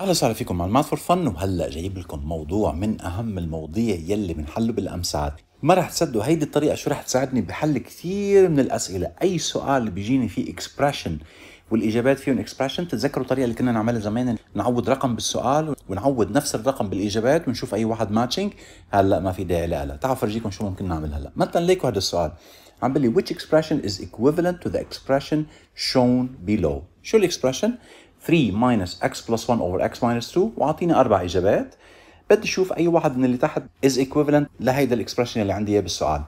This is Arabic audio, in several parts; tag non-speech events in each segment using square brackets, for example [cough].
اهلا وسهلا فيكم معلومات فور فن وهلا جايب لكم موضوع من اهم المواضيع يلي بنحله بالامسات ما رح تصدقوا هيدي الطريقه شو رح تساعدني بحل كثير من الاسئله اي سؤال بيجيني فيه اكسبريشن والاجابات فيهم اكسبريشن تتذكروا الطريقه اللي كنا نعملها زمان نعوض رقم بالسؤال ونعوض نفس الرقم بالاجابات ونشوف اي واحد ماتشنج هلا ما في داعي لها تعالوا فرجيكم شو ممكن نعمل هلا مثلا ليكوا هذا السؤال عم بقول لي which expression is equivalent to the expression shown below شو الاكسبريشن 3 minus x plus 1 over x minus 2 واعطيني اربع اجابات بدي اشوف اي واحد من اللي تحت is equivalent لهيدا الاكسبرشن اللي عندي اياه بالسؤال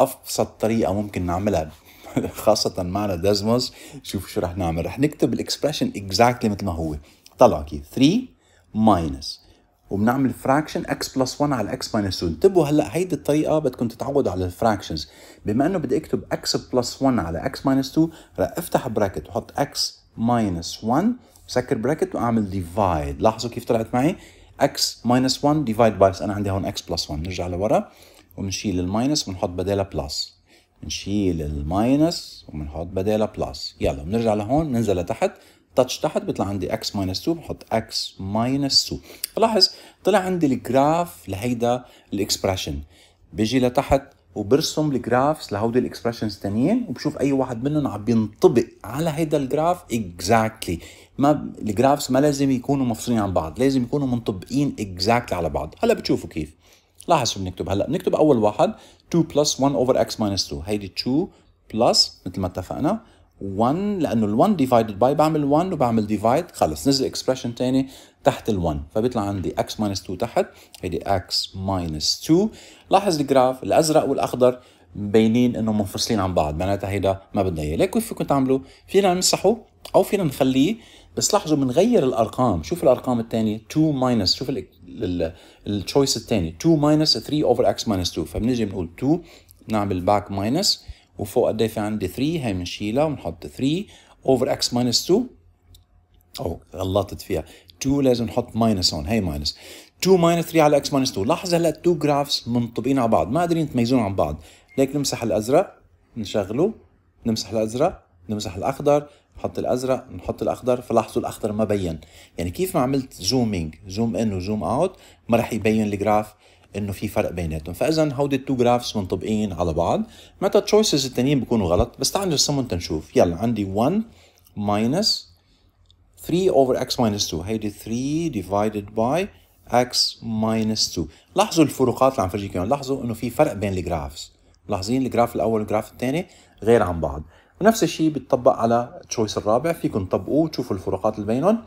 ابسط طريقه ممكن نعملها [laughs] خاصة معنا ديزموس شوفوا شو رح نعمل رح نكتب الاكسبرشن اكزاكتلي مثل ما هو طلع كيف 3 ماينس وبنعمل فراكشن x بلس 1 على x ماينس 2 انتبهوا هلا هيدي الطريقه بدكم تتعودوا على الفراكشنز بما انه بدي اكتب x بلس 1 على x ماينس 2 رح افتح براكت وحط x ماينس 1 سكر براكت واعمل ديفايد لاحظوا كيف طلعت معي x minus 1 ديفايد باي انا عندي هون x plus 1 نرجع لورا ونشيل الماينس ونحط بدالها بلس نشيل الماينس ونحط بدالها بلس يلا بنرجع لهون ننزل لتحت تاتش تحت بيطلع عندي x minus 2 بحط x minus 2 فلاحظ طلع عندي الجراف لهيدا الاكسبرشن بيجي لتحت وبرسم الجرافز لهودي الاكسبرشنز الثانيين وبشوف اي واحد منهم عم بينطبق على هيدا الجراف اكزاكتلي exactly. ما الجرافز ما لازم يكونوا مفصولين عن بعض لازم يكونوا منطبقين اكزاكتلي exactly على بعض هلا بتشوفوا كيف لاحظ شو بنكتب هلا بنكتب اول واحد 2 بلس 1 اوفر اكس ماينس 2 هيدي 2 بلس مثل ما اتفقنا 1 لانه ال1 ديفايدد باي بعمل 1 وبعمل ديفايد خلص نزل اكسبريشن ثاني تحت ال1 فبيطلع عندي اكس ماينس 2 تحت هيدي اكس ماينس 2 لاحظ الجراف الازرق والاخضر مبينين انه منفصلين عن بعض معناتها هيدا ما بدنا اياه ليك كيف فيكم تعملوا فينا نمسحه او فينا نخليه بس لاحظوا بنغير الارقام شوف الارقام الثانيه 2 ماينس شوف التشويس الثاني 2 ماينس 3 اوفر اكس ماينس 2 فبنيجي بنقول 2 نعمل باك ماينس وفوق الدافع إيه عندي 3 هي بنشيلها ونحط 3 اوفر اكس ماينس 2 او غلطت فيها 2 لازم نحط ماينس هون هي ماينس 2 ماينس 3 على اكس ماينس 2 لاحظ هلا 2 جرافس منطبقين على بعض ما قادرين يتميزون عن بعض ليك نمسح الازرق نشغله نمسح الازرق نمسح الاخضر نحط الازرق نحط الاخضر فلاحظوا الاخضر ما بين يعني كيف ما عملت زومينج زوم ان وزوم اوت ما راح يبين الجراف انه في فرق بيناتهم فاذا هودي التو جرافز منطبقين على بعض متى التشويسز التانيين بيكونوا غلط بس تعال نرسمهم تنشوف يلا عندي 1 minus 3 over x minus 2 هيدي 3 divided by x minus 2 لاحظوا الفروقات اللي عم فرجيك اياهم لاحظوا انه في فرق بين الجرافز ملاحظين الجراف الاول والجراف الثاني غير عن بعض ونفس الشيء بتطبق على التشويس الرابع فيكم تطبقوه وتشوفوا الفروقات اللي بينهم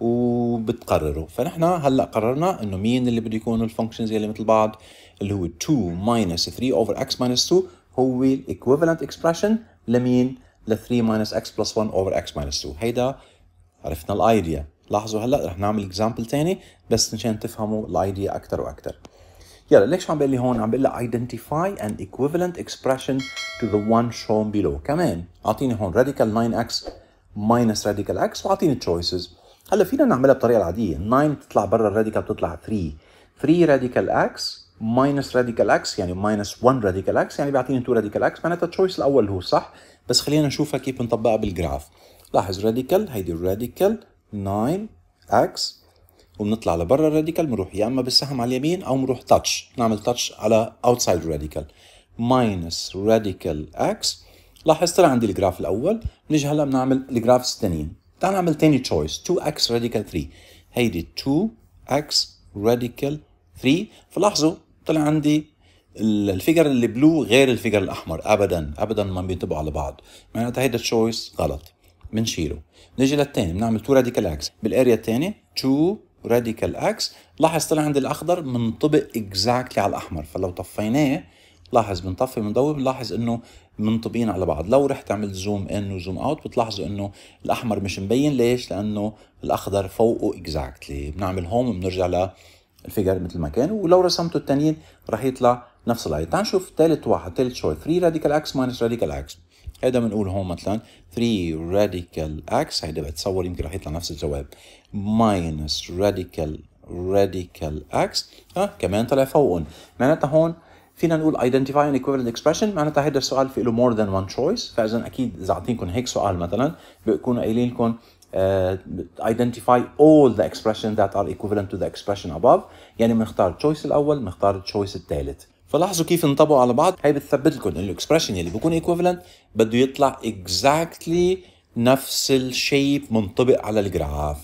وبتقرروا فنحن هلا قررنا انه مين اللي بده يكون الفانكشنز يلي مثل بعض اللي هو 2 minus 3 over x minus 2 هو الايكويفالنت اكسبريشن لمين ل 3 minus x plus 1 over x minus 2 هيدا عرفنا الايديا لاحظوا هلا رح نعمل اكزامبل ثاني بس مشان تفهموا الايديا اكثر واكثر يلا ليش عم بقول لي هون عم بقول لي identify an equivalent expression to the one shown below كمان اعطيني هون radical 9x minus radical x واعطيني choices هلا فينا نعملها بالطريقه العاديه 9 بتطلع برا الراديكال بتطلع 3 3 راديكال اكس ماينس راديكال اكس يعني ماينس 1 راديكال اكس يعني بيعطيني 2 راديكال اكس معناتها التشويس الاول هو صح بس خلينا نشوفها كيف بنطبقها بالجراف لاحظ راديكال هيدي الراديكال 9 اكس وبنطلع لبرا الراديكال بنروح يا اما بالسهم على اليمين او بنروح تاتش نعمل تاتش على اوتسايد راديكال ماينس راديكال اكس لاحظ طلع عندي الجراف الاول بنيجي هلا بنعمل الجراف الثانيين تعال نعمل تاني تشويس 2x راديكال 3 هيدي 2x راديكال 3 فلاحظوا طلع عندي الفيجر اللي بلو غير الفيجر الاحمر ابدا ابدا ما بينطبقوا على بعض معناتها هيدا تشويس غلط بنشيله نيجي للثاني بنعمل 2 راديكال اكس بالاريا الثانيه 2 راديكال اكس لاحظ طلع عندي الاخضر منطبق اكزاكتلي على الاحمر فلو طفيناه لاحظ بنطفي بنضوي بنلاحظ انه منطبين على بعض لو رحت عملت زوم ان وزوم اوت بتلاحظوا انه الاحمر مش مبين ليش لانه الاخضر فوقه اكزاكتلي بنعمل هوم بنرجع للفيجر مثل ما كان ولو رسمته التانيين رح يطلع نفس الاي تعال نشوف ثالث واحد ثالث شوي 3 راديكال اكس ماينس راديكال اكس هيدا بنقول هون مثلا 3 راديكال اكس هيدا بتصور يمكن رح يطلع نفس الجواب ماينس راديكال راديكال اكس ها كمان طلع فوقهم معناتها هون فينا نقول identify an equivalent expression معناتها هيدا السؤال في له more than one choice فاذا اكيد اذا أعطيكم هيك سؤال مثلا بيكونوا قايلين لكم Uh, آه، identify all the expressions that are equivalent to the expression above يعني بنختار choice الاول بنختار choice الثالث فلاحظوا كيف انطبقوا على بعض هي بتثبت لكم انه الاكسبرشن يلي بيكون equivalent بده يطلع exactly نفس الشيب منطبق على الجراف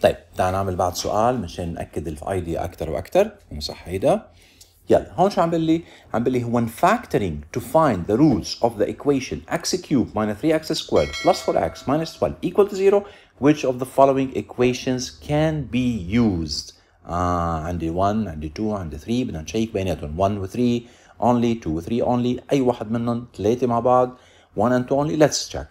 طيب تعال نعمل بعد سؤال مشان ناكد الايديا اكثر واكثر نمسح هيدا يلا هون شو عم بيقول لي؟ عم بيقول لي when factoring to find the roots of the equation x cubed minus 3x squared plus 4x minus 12 equal to 0 which of the following equations can be used؟ آه ah, عندي 1 عندي 2 عندي 3 بدنا نشيك بيناتهم 1 و 3 only 2 و 3 only أي واحد منهم ثلاثة مع بعض 1 and 2 only let's check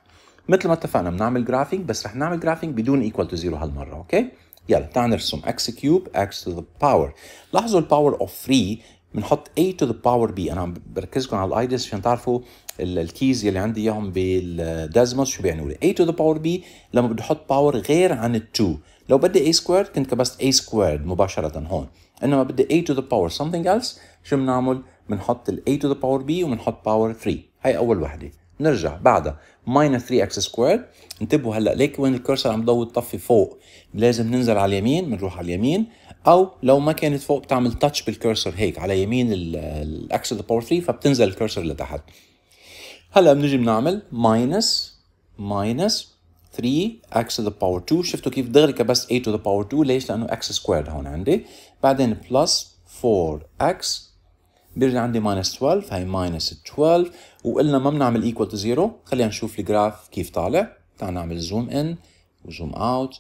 مثل ما اتفقنا بنعمل جرافينج بس رح نعمل graphing بدون equal to 0 هالمرة اوكي؟ okay? يلا تعال نرسم x cubed, x to the power لاحظوا الباور اوف 3 بنحط a to the power b انا عم بركزكم على الايدس عشان تعرفوا الكيز يلي عندي اياهم بالدازموس شو بيعنوا لي a to the power b لما بدي احط باور غير عن ال2 لو بدي a squared كنت كبست a squared مباشره هون انما بدي a to the power something else شو بنعمل بنحط ال a to the power b وبنحط باور 3 هي اول وحده نرجع بعدها minus 3x squared انتبهوا هلا ليك وين الكرسر عم ضوي الطفي فوق لازم ننزل على اليمين بنروح على اليمين او لو ما كانت فوق بتعمل تاتش بالكرسر هيك على يمين الاكس تو ذا باور 3 فبتنزل الكرسر لتحت هلا بنجي بنعمل ماينس ماينس 3 اكس تو باور 2 شفتوا كيف دغري كبست a تو the 2 ليش لانه x squared هون عندي بعدين بلس 4 اكس بيرجع عندي ماينس 12 هي ماينس 12 وقلنا ما بنعمل ايكوال تو 0 خلينا نشوف الجراف كيف طالع تعال نعمل زوم ان وزوم اوت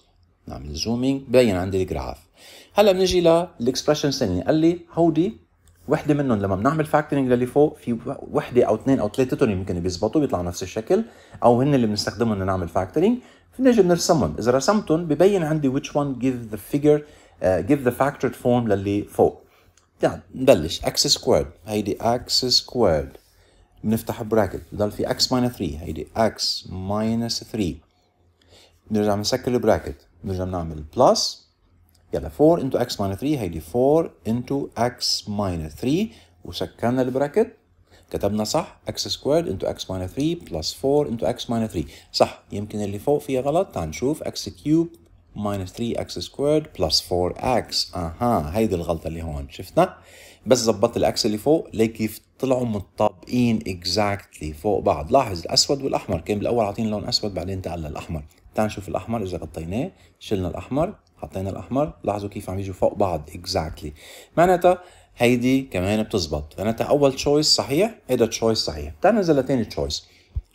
نعمل زومينج باين عندي الجراف هلا بنجي للاكسبرشن الثانيه قال لي هودي وحده منهم لما بنعمل فاكتورينج للي فوق في وحده او اثنين او ثلاثتهم يمكن بيزبطوا بيطلعوا نفس الشكل او هن اللي بنستخدمهم لنعمل فاكتورينج بنجي بنرسمهم اذا رسمتهم ببين عندي which one give the figure uh, give the factored form للي فوق يعني نبلش x سكويرد هيدي x سكويرد بنفتح براكت بضل في x 3 هيدي x 3 بنرجع بنسكر البراكت نرجع نعمل بلس يلا 4 انتو x minus 3 هيدي 4 انتو x minus 3 وسكرنا البراكت كتبنا صح x squared انتو x minus 3 بلس 4 انتو x minus 3 صح يمكن اللي فوق فيها غلط تعال نشوف x كيوب minus 3 x squared بلس 4 x اها هيدي الغلطه اللي هون شفنا بس ظبطت الاكس اللي فوق لقيت كيف طلعوا متطابقين اكزاكتلي فوق بعض لاحظ الاسود والاحمر كان بالاول عاطين لون اسود بعدين انتقل للاحمر تعال نشوف الاحمر اذا غطيناه شلنا الاحمر حطينا الاحمر لاحظوا كيف عم يجوا فوق بعض اكزاكتلي معناتها هيدي كمان بتزبط معناتها اول تشويس صحيح هيدا تشويس صحيح تعال ننزل لثاني تشويس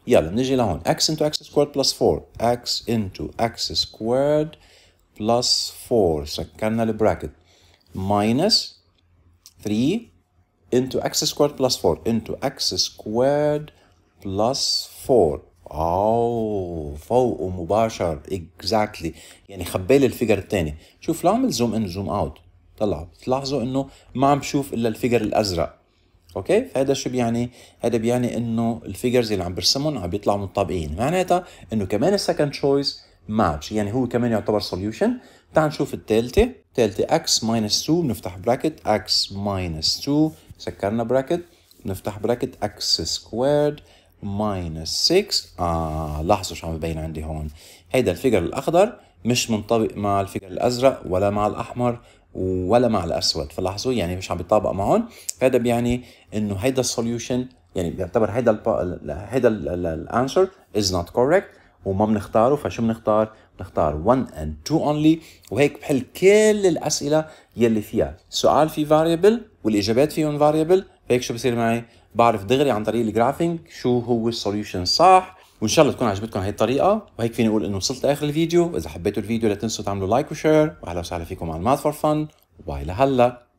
يلا بنيجي لهون x into x squared plus 4 x into x squared plus 4 سكرنا البراكت minus 3 into x squared plus 4 into x squared plus 4 أوه فوقه مباشر اكزاكتلي exactly. يعني خبالي الفيجر الثاني شوف لو عمل زوم ان زوم اوت طلعوا بتلاحظوا انه ما عم بشوف الا الفيجر الازرق اوكي فهذا شو بيعني هذا بيعني انه الفيجرز اللي عم برسمهم عم بيطلعوا متطابقين معناتها انه كمان السكند تشويس ماتش يعني هو كمان يعتبر سوليوشن تعال نشوف الثالثه ثالثة x minus 2 بنفتح براكت x minus 2 سكرنا براكت بنفتح براكت x squared minus 6 آه لاحظوا شو عم ببين عندي هون هيدا الفيجر الأخضر مش منطبق مع الفيجر الأزرق ولا مع الأحمر ولا مع الأسود فلاحظوا يعني مش عم بيطابق معهم هذا بيعني إنه هيدا السوليوشن يعني بيعتبر هيدا الـ هيدا الانسر از نوت correct وما بنختاره فشو بنختار نختار 1 and 2 only وهيك بحل كل الأسئلة يلي فيها سؤال في فاريبل والإجابات فيهم فاريبل هيك شو بصير معي بعرف دغري عن طريق الجرافينج شو هو السوليوشن الصح وان شاء الله تكون عجبتكم هاي الطريقه وهيك فيني اقول انه وصلت لاخر الفيديو واذا حبيتوا الفيديو لا تنسوا تعملوا لايك وشير واهلا وسهلا فيكم على الماث فور فن وباي لهلا